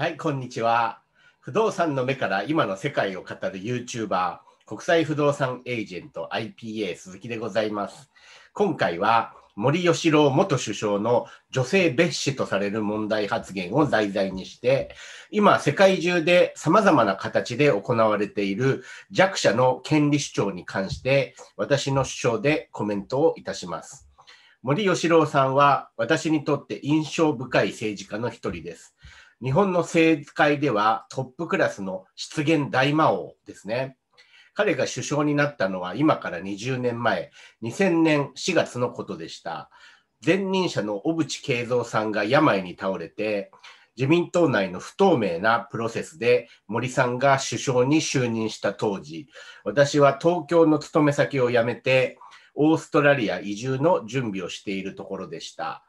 はい、こんにちは。不動産の目から今の世界を語る YouTuber、国際不動産エージェント IPA 鈴木でございます。今回は森喜朗元首相の女性蔑視とされる問題発言を題材にして、今世界中で様々な形で行われている弱者の権利主張に関して私の主張でコメントをいたします。森喜朗さんは私にとって印象深い政治家の一人です。日本の政界ではトップクラスの失言大魔王ですね。彼が首相になったのは今から20年前、2000年4月のことでした。前任者の小渕恵三さんが病に倒れて、自民党内の不透明なプロセスで森さんが首相に就任した当時、私は東京の勤め先を辞めて、オーストラリア移住の準備をしているところでした。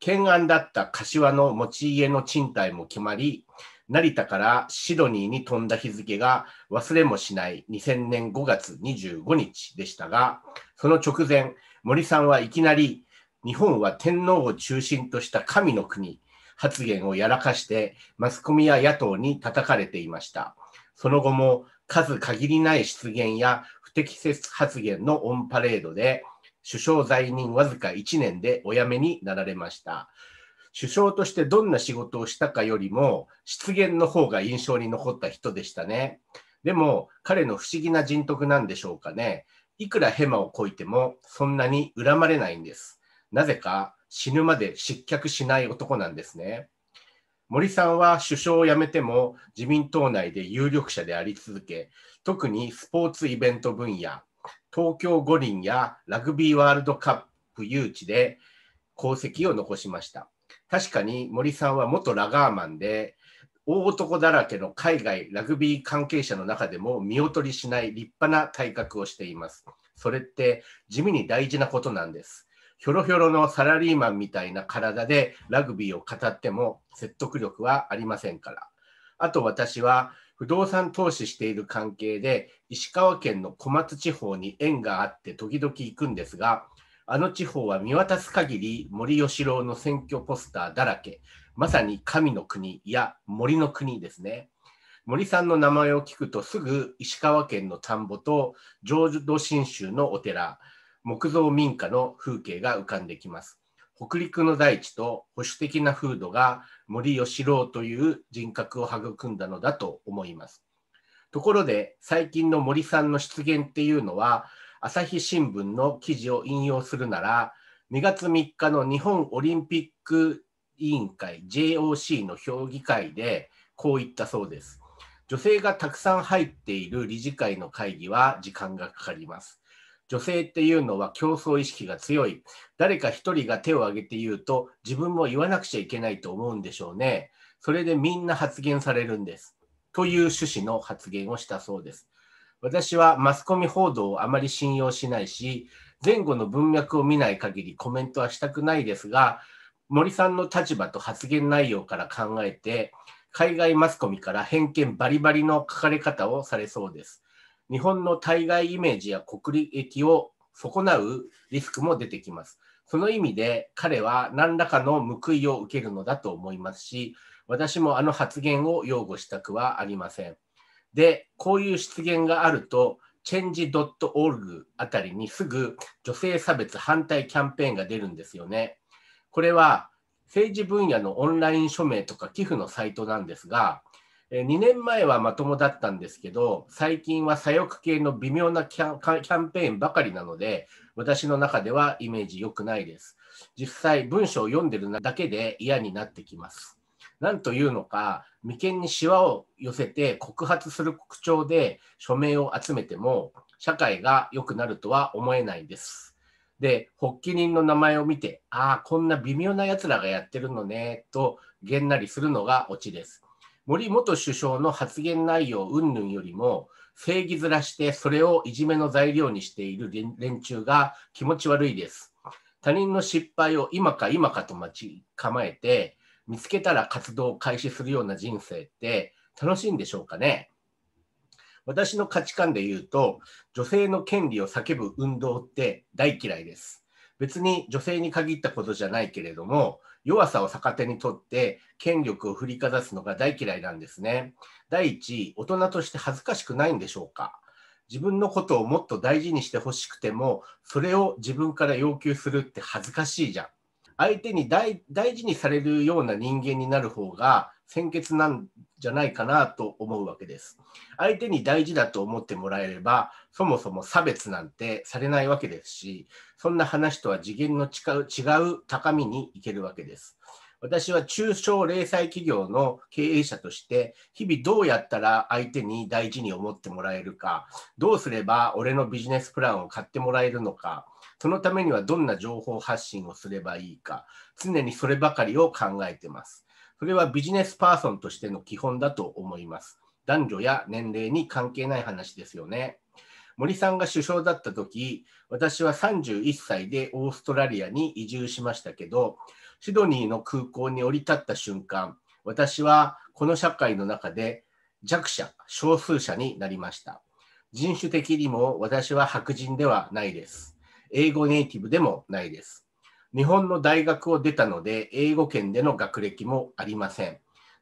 懸案だった柏の持ち家の賃貸も決まり、成田からシドニーに飛んだ日付が忘れもしない2000年5月25日でしたが、その直前、森さんはいきなり日本は天皇を中心とした神の国発言をやらかしてマスコミや野党に叩かれていました。その後も数限りない失言や不適切発言のオンパレードで首相在任わずか1年でお辞めになられました。首相としてどんな仕事をしたかよりも、失言の方が印象に残った人でしたね。でも、彼の不思議な人徳なんでしょうかね。いくらヘマをこいても、そんなに恨まれないんです。なぜか、死ぬまで失脚しない男なんですね。森さんは首相を辞めても自民党内で有力者であり続け、特にスポーツイベント分野、東京五輪やラグビーワールドカップ誘致で功績を残しました。確かに森さんは元ラガーマンで、大男だらけの海外ラグビー関係者の中でも見劣りしない立派な体格をしています。それって地味に大事なことなんです。ひょろひょろのサラリーマンみたいな体でラグビーを語っても説得力はありませんから。あと私は不動産投資している関係で、石川県の小松地方に縁があって時々行くんですが、あの地方は見渡す限り森喜朗の選挙ポスターだらけ、まさに神の国や森の国ですね。森さんの名前を聞くとすぐ石川県の田んぼと浄土真宗のお寺、木造民家の風景が浮かんできます。北陸の大地と保守的な風土が森喜朗という人格を育んだのだと思います。ところで最近の森さんの出現っていうのは朝日新聞の記事を引用するなら2月3日の日本オリンピック委員会 JOC の評議会でこう言ったそうです。女性がたくさん入っている理事会の会議は時間がかかります。女性っていうのは競争意識が強い。誰か一人が手を挙げて言うと、自分も言わなくちゃいけないと思うんでしょうね。それでみんな発言されるんです。という趣旨の発言をしたそうです。私はマスコミ報道をあまり信用しないし、前後の文脈を見ない限りコメントはしたくないですが、森さんの立場と発言内容から考えて、海外マスコミから偏見バリバリの書かれ方をされそうです。日本の対外イメージや国益を損なうリスクも出てきます。その意味で彼は何らかの報いを受けるのだと思いますし、私もあの発言を擁護したくはありません。で、こういう失言があると、change.org あたりにすぐ女性差別反対キャンペーンが出るんですよね。これは政治分野のオンライン署名とか寄付のサイトなんですが、2年前はまともだったんですけど、最近は左翼系の微妙なキャンペーンばかりなので、私の中ではイメージ良くないです。実際、文章を読んでるだけで嫌になってきます。なんというのか、眉間にシワを寄せて告発する口調で署名を集めても、社会が良くなるとは思えないです。で、発起人の名前を見て、ああ、こんな微妙な奴らがやってるのね、とげんなりするのがオチです。森元首相の発言内容云々よりも、正義ずらしてそれをいじめの材料にしている連中が気持ち悪いです。他人の失敗を今か今かと待ち構えて、見つけたら活動を開始するような人生って楽しいんでしょうかね私の価値観で言うと、女性の権利を叫ぶ運動って大嫌いです。別に女性に限ったことじゃないけれども、弱さを逆手にとって権力を振りかざすのが大嫌いなんですね。第一、大人として恥ずかしくないんでしょうか自分のことをもっと大事にしてほしくても、それを自分から要求するって恥ずかしいじゃん。相手に大事にされるような人間になる方が先決なんじゃないかなと思うわけです。相手に大事だと思ってもらえれば、そもそも差別なんてされないわけですし、そんな話とは次元の違う違う高みに行けるわけです。私は中小零細企業の経営者として、日々どうやったら相手に大事に思ってもらえるか、どうすれば俺のビジネスプランを買ってもらえるのか、そのためにはどんな情報発信をすればいいか、常にそればかりを考えてます。それはビジネスパーソンとしての基本だと思います。男女や年齢に関係ない話ですよね。森さんが首相だった時私は31歳でオーストラリアに移住しましたけどシドニーの空港に降り立った瞬間私はこの社会の中で弱者少数者になりました人種的にも私は白人ではないです英語ネイティブでもないです日本の大学を出たので英語圏での学歴もありません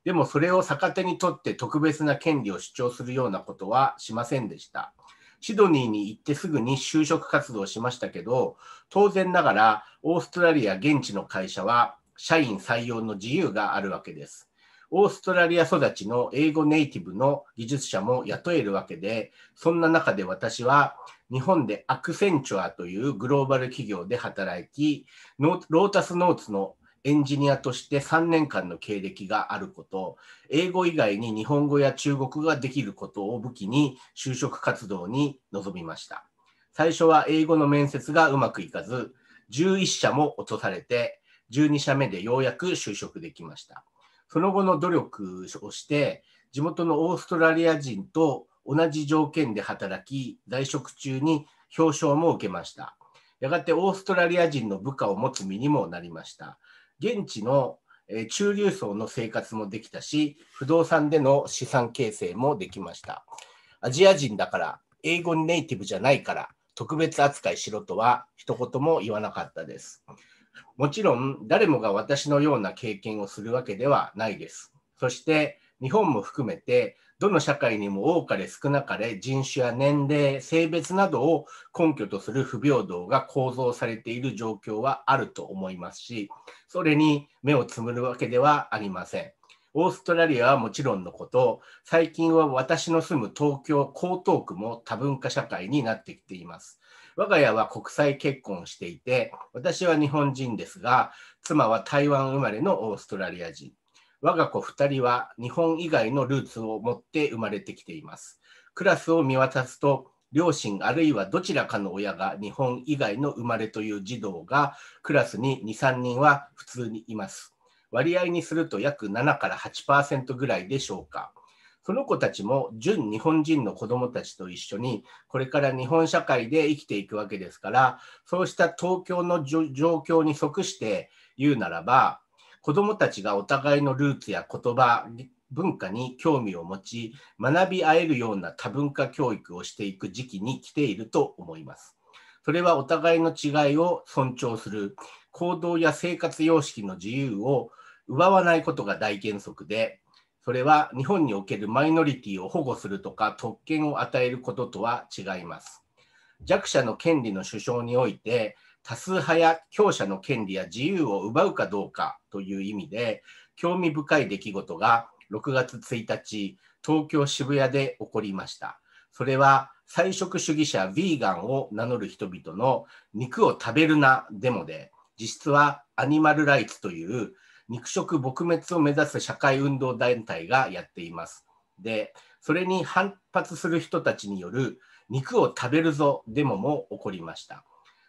でもそれを逆手にとって特別な権利を主張するようなことはしませんでした。シドニーに行ってすぐに就職活動しましたけど、当然ながらオーストラリア現地の会社は社員採用の自由があるわけです。オーストラリア育ちの英語ネイティブの技術者も雇えるわけで、そんな中で私は日本でアクセンチュアというグローバル企業で働き、ロータスノーツのエンジニアとして3年間の経歴があること、英語以外に日本語や中国語ができることを武器に就職活動に臨みました。最初は英語の面接がうまくいかず、11社も落とされて、12社目でようやく就職できました。その後の努力をして、地元のオーストラリア人と同じ条件で働き、在職中に表彰も受けました。やがてオーストラリア人の部下を持つ身にもなりました。現地の中流層の生活もできたし、不動産での資産形成もできました。アジア人だから、英語ネイティブじゃないから、特別扱いしろとは一言も言わなかったです。もちろん、誰もが私のような経験をするわけではないです。そして、日本も含めて、どの社会にも多かれ少なかれ人種や年齢、性別などを根拠とする不平等が構造されている状況はあると思いますし、それに目をつむるわけではありません。オーストラリアはもちろんのこと、最近は私の住む東京・江東区も多文化社会になってきています。我が家は国際結婚していて、私は日本人ですが、妻は台湾生まれのオーストラリア人。我が子2人は日本以外のルーツを持って生まれてきています。クラスを見渡すと、両親あるいはどちらかの親が日本以外の生まれという児童がクラスに2、3人は普通にいます。割合にすると約7から8%ぐらいでしょうか。その子たちも純日本人の子どもたちと一緒にこれから日本社会で生きていくわけですからそうした東京の状況に即して言うならば子どもたちがお互いのルーツや言葉、文化に興味を持ち、学び合えるような多文化教育をしていく時期に来ていると思います。それはお互いの違いを尊重する、行動や生活様式の自由を奪わないことが大原則で、それは日本におけるマイノリティを保護するとか特権を与えることとは違います。弱者の権利の首相において、多数派や強者の権利や自由を奪うかどうかという意味で興味深い出来事が6月1日東京渋谷で起こりましたそれは菜食主義者ヴィーガンを名乗る人々の肉を食べるなデモで実質はアニマルライツという肉食撲滅を目指す社会運動団体がやっていますでそれに反発する人たちによる肉を食べるぞデモも起こりました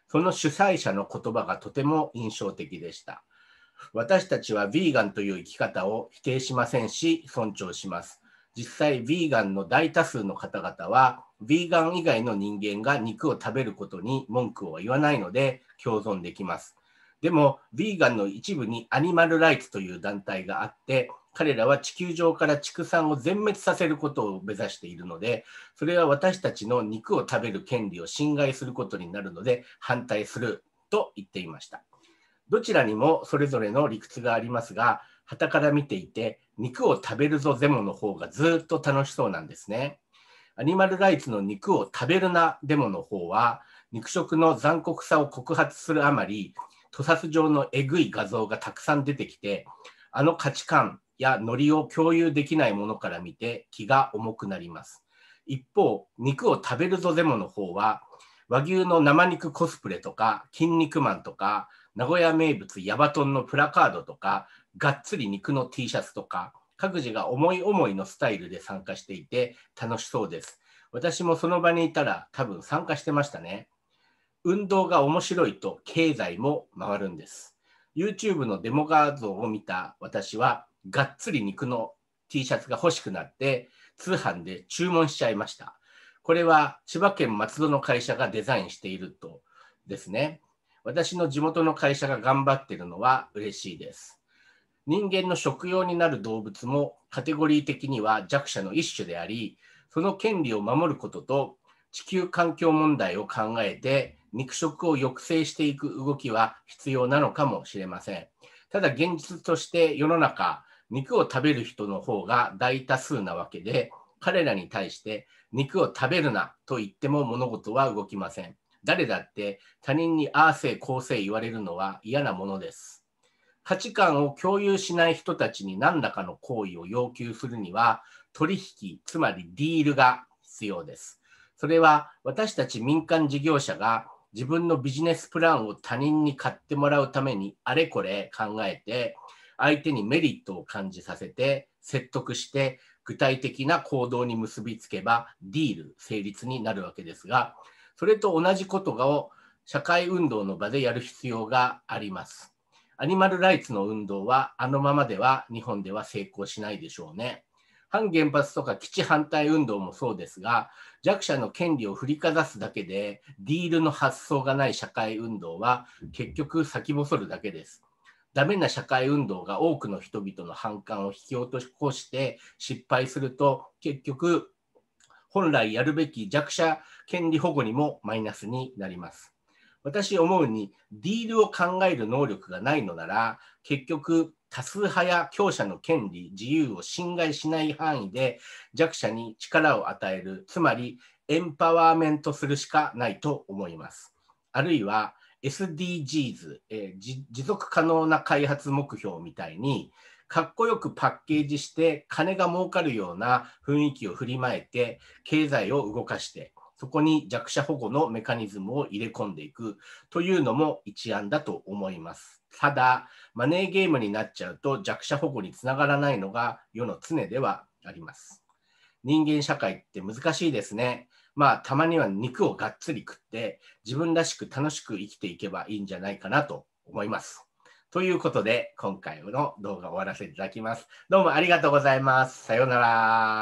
その主催者の言葉がとても印象的でした。私たちはヴィーガンという生き方を否定しませんし、尊重します。実際、ヴィーガンの大多数の方々は、ヴィーガン以外の人間が肉を食べることに文句を言わないので共存できます。でも、ヴィーガンの一部にアニマルライツという団体があって、彼らは地球上から畜産を全滅させることを目指しているので、それは私たちの肉を食べる権利を侵害することになるので反対すると言っていました。どちらにもそれぞれの理屈がありますが、旗から見ていて、肉を食べるぞデモの方がずっと楽しそうなんですね。アニマルライツの肉を食べるなデモの方は、肉食の残酷さを告発するあまり、屠殺状のえぐい画像がたくさん出てきて、あの価値観やノリを共有できないものから見て気が重くなります。一方、肉を食べるぞデモの方は、和牛の生肉コスプレとか、筋肉マンとか、名古屋名物ヤバトンのプラカードとか、がっつり肉の T シャツとか、各自が思い思いのスタイルで参加していて楽しそうです。私もその場にいたら多分参加してましたね。運動が面白いと経済も回るんです。YouTube のデモ画像を見た私はがっつり肉の T シャツが欲しくなって、通販で注文しちゃいました。これは千葉県松戸の会社がデザインしているとですね。私の地元の会社が頑張ってるのは嬉しいです。人間の食用になる動物もカテゴリー的には弱者の一種であり、その権利を守ることと地球環境問題を考えて肉食を抑制していく動きは必要なのかもしれません。ただ現実として世の中肉を食べる人の方が大多数なわけで、彼らに対して肉を食べるなと言っても物事は動きません。誰だって他人にああせいこうせい言われるのは嫌なものです。価値観を共有しない人たちに何らかの行為を要求するには取引、つまりディールが必要です。それは私たち民間事業者が自分のビジネスプランを他人に買ってもらうためにあれこれ考えて相手にメリットを感じさせて、説得して、具体的な行動に結びつけば、ディール成立になるわけですが、それと同じことを社会運動の場でやる必要があります。アニマルライツの運動は、あのままでは日本では成功しないでしょうね。反原発とか基地反対運動もそうですが、弱者の権利を振りかざすだけで、ディールの発想がない社会運動は結局先細るだけです。ダメな社会運動が多くの人々の反感を引き起こして失敗すると結局本来やるべき弱者権利保護にもマイナスになります。私思うにディールを考える能力がないのなら結局多数派や強者の権利自由を侵害しない範囲で弱者に力を与えるつまりエンパワーメントするしかないと思います。あるいは SDGs、えー、持続可能な開発目標みたいに、かっこよくパッケージして、金が儲かるような雰囲気を振りまいて、経済を動かして、そこに弱者保護のメカニズムを入れ込んでいくというのも一案だと思います。ただ、マネーゲームになっちゃうと弱者保護につながらないのが世の常ではあります。人間社会って難しいですね。まあ、たまには肉をがっつり食って、自分らしく楽しく生きていけばいいんじゃないかなと思います。ということで、今回の動画を終わらせていただきます。どうもありがとうございます。さようなら。